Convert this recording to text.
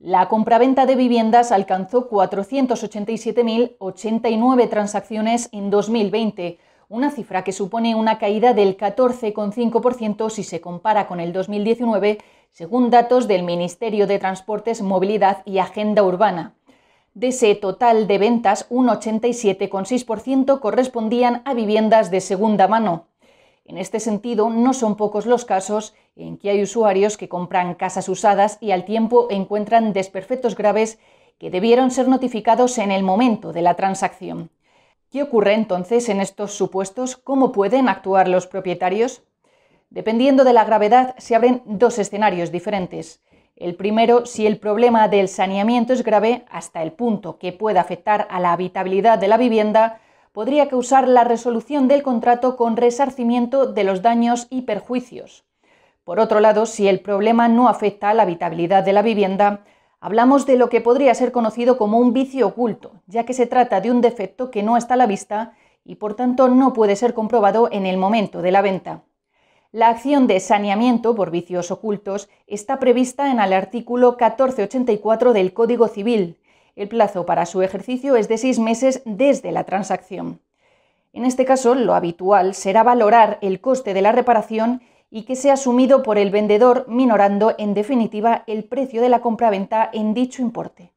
La compraventa de viviendas alcanzó 487.089 transacciones en 2020, una cifra que supone una caída del 14,5% si se compara con el 2019, según datos del Ministerio de Transportes, Movilidad y Agenda Urbana. De ese total de ventas, un 87,6% correspondían a viviendas de segunda mano. En este sentido, no son pocos los casos en que hay usuarios que compran casas usadas y al tiempo encuentran desperfectos graves que debieron ser notificados en el momento de la transacción. ¿Qué ocurre entonces en estos supuestos? ¿Cómo pueden actuar los propietarios? Dependiendo de la gravedad, se abren dos escenarios diferentes. El primero, si el problema del saneamiento es grave hasta el punto que pueda afectar a la habitabilidad de la vivienda, podría causar la resolución del contrato con resarcimiento de los daños y perjuicios. Por otro lado, si el problema no afecta a la habitabilidad de la vivienda, hablamos de lo que podría ser conocido como un vicio oculto, ya que se trata de un defecto que no está a la vista y por tanto no puede ser comprobado en el momento de la venta. La acción de saneamiento por vicios ocultos está prevista en el artículo 1484 del Código Civil el plazo para su ejercicio es de seis meses desde la transacción. En este caso, lo habitual será valorar el coste de la reparación y que sea asumido por el vendedor, minorando en definitiva el precio de la compraventa en dicho importe.